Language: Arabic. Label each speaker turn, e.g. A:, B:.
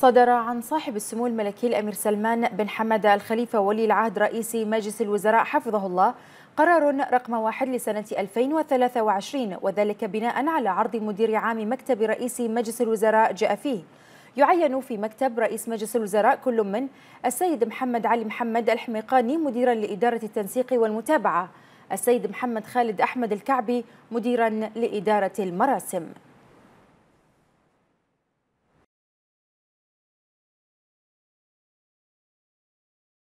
A: صدر عن صاحب السمو الملكي الأمير سلمان بن حمد الخليفة ولي العهد رئيس مجلس الوزراء حفظه الله قرار رقم واحد لسنة 2023 وذلك بناء على عرض مدير عام مكتب رئيس مجلس الوزراء جاء فيه يعين في مكتب رئيس مجلس الوزراء كل من السيد محمد علي محمد الحميقاني مديرا لإدارة التنسيق والمتابعة السيد محمد خالد أحمد الكعبي مديرا لإدارة المراسم